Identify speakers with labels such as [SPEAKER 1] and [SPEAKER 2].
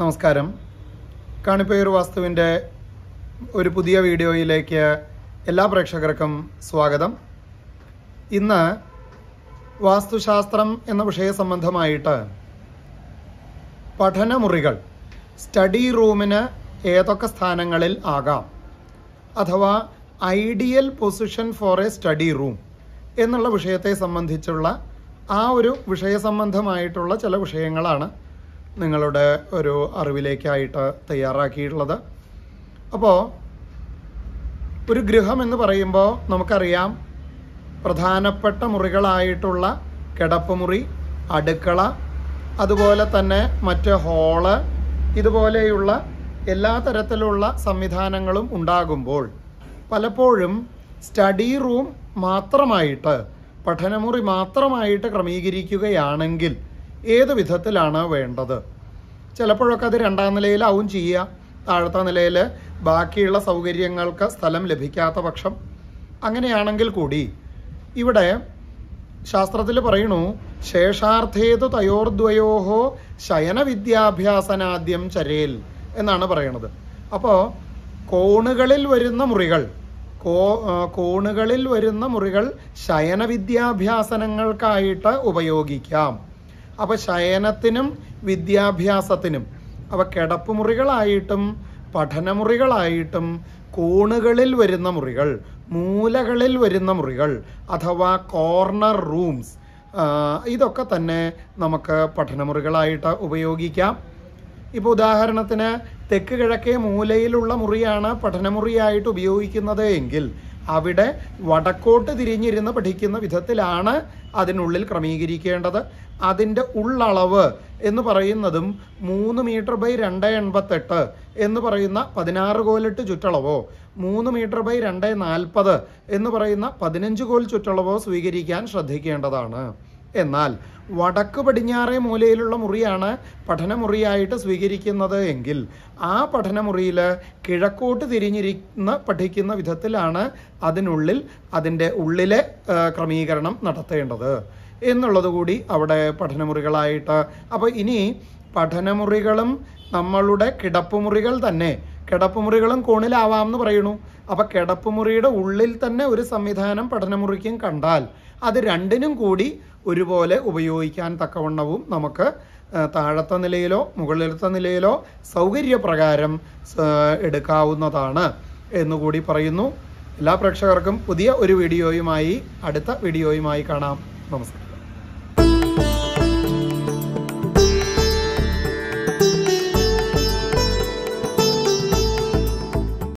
[SPEAKER 1] നമസ്കാരം കാണിപ്പയർ വാസ്തുവിൻ്റെ ഒരു പുതിയ വീഡിയോയിലേക്ക് എല്ലാ പ്രേക്ഷകർക്കും സ്വാഗതം ഇന്ന് വാസ്തുശാസ്ത്രം എന്ന വിഷയ സംബന്ധമായിട്ട് പഠനമുറികൾ സ്റ്റഡി റൂമിന് ഏതൊക്കെ സ്ഥാനങ്ങളിൽ ആകാം അഥവാ ideal position for a study room എന്നുള്ള വിഷയത്തെ സംബന്ധിച്ചുള്ള ആ ഒരു വിഷയസംബന്ധമായിട്ടുള്ള ചില വിഷയങ്ങളാണ് നിങ്ങളുടെ ഒരു അറിവിലേക്കായിട്ട് തയ്യാറാക്കിയിട്ടുള്ളത് അപ്പോൾ ഒരു ഗൃഹം എന്ന് പറയുമ്പോൾ നമുക്കറിയാം പ്രധാനപ്പെട്ട മുറികളായിട്ടുള്ള കിടപ്പുമുറി അടുക്കള അതുപോലെ തന്നെ മറ്റ് ഹോള് ഇതുപോലെയുള്ള എല്ലാ തരത്തിലുള്ള സംവിധാനങ്ങളും ഉണ്ടാകുമ്പോൾ പലപ്പോഴും സ്റ്റഡി റൂം മാത്രമായിട്ട് പഠനമുറി മാത്രമായിട്ട് ക്രമീകരിക്കുകയാണെങ്കിൽ ഏത് വിധത്തിലാണ് വേണ്ടത് ചിലപ്പോഴൊക്കെ അത് രണ്ടാം നിലയിലാവും ചെയ്യുക താഴത്തെ നിലയിൽ ബാക്കിയുള്ള സൗകര്യങ്ങൾക്ക് സ്ഥലം ലഭിക്കാത്ത പക്ഷം അങ്ങനെയാണെങ്കിൽ കൂടി ഇവിടെ ശാസ്ത്രത്തിൽ പറയണു ശേഷാർത്ഥേതു തയോർദ്വയോഹോ ശയന വിദ്യാഭ്യാസനാദ്യം ചരേൽ എന്നാണ് പറയണത് അപ്പോൾ കോണുകളിൽ വരുന്ന മുറികൾ കോ കോണുകളിൽ വരുന്ന മുറികൾ ശയന ഉപയോഗിക്കാം അപ്പോൾ ശയനത്തിനും വിദ്യാഭ്യാസത്തിനും അപ്പോൾ കിടപ്പുമുറികളായിട്ടും പഠനമുറികളായിട്ടും കോണുകളിൽ വരുന്ന മുറികൾ മൂലകളിൽ വരുന്ന മുറികൾ അഥവാ കോർണർ റൂംസ് ഇതൊക്കെ തന്നെ നമുക്ക് പഠനമുറികളായിട്ട് ഉപയോഗിക്കാം ഇപ്പോൾ ഉദാഹരണത്തിന് തെക്ക് കിഴക്കേ മൂലയിലുള്ള മുറിയാണ് പഠനമുറിയായിട്ട് ഉപയോഗിക്കുന്നത് എങ്കിൽ അവിടെ വടക്കോട്ട് തിരിഞ്ഞിരുന്ന് പഠിക്കുന്ന വിധത്തിലാണ് അതിനുള്ളിൽ ക്രമീകരിക്കേണ്ടത് അതിൻ്റെ ഉള്ളളവ് എന്ന് പറയുന്നതും മൂന്ന് മീറ്റർ ബൈ രണ്ട് എൺപത്തെട്ട് എന്ന് പറയുന്ന പതിനാറ് കോലിട്ട് ചുറ്റളവോ മൂന്ന് മീറ്റർ ബൈ രണ്ട് നാൽപ്പത് എന്ന് പറയുന്ന പതിനഞ്ച് കോൽ ചുറ്റളവോ സ്വീകരിക്കാൻ ശ്രദ്ധിക്കേണ്ടതാണ് എന്നാൽ വടക്ക് പടിഞ്ഞാറേ മൂലയിലുള്ള മുറിയാണ് പഠനമുറിയായിട്ട് സ്വീകരിക്കുന്നത് എങ്കിൽ ആ പഠനമുറിയിൽ കിഴക്കോട്ട് തിരിഞ്ഞിരിക്കുന്ന പഠിക്കുന്ന വിധത്തിലാണ് അതിനുള്ളിൽ അതിൻ്റെ ഉള്ളിലെ ക്രമീകരണം നടത്തേണ്ടത് എന്നുള്ളത് കൂടി അവിടെ പഠനമുറികളായിട്ട് അപ്പോൾ ഇനി പഠനമുറികളും നമ്മളുടെ കിടപ്പുമുറികൾ തന്നെ കിടപ്പുമുറികളും കോണിലാവാം എന്ന് പറയുന്നു അപ്പോൾ കിടപ്പുമുറിയുടെ ഉള്ളിൽ തന്നെ ഒരു സംവിധാനം പഠനമുറിക്കും കണ്ടാൽ അത് രണ്ടിനും കൂടി ഒരുപോലെ ഉപയോഗിക്കാൻ തക്കവണ്ണവും നമുക്ക് താഴത്തെ നിലയിലോ മുകളിലത്തെ നിലയിലോ സൗകര്യപ്രകാരം എടുക്കാവുന്നതാണ് എന്നുകൂടി പറയുന്നു എല്ലാ പ്രേക്ഷകർക്കും പുതിയ ഒരു വീഡിയോയുമായി അടുത്ത വീഡിയോയുമായി കാണാം നമസ്കാരം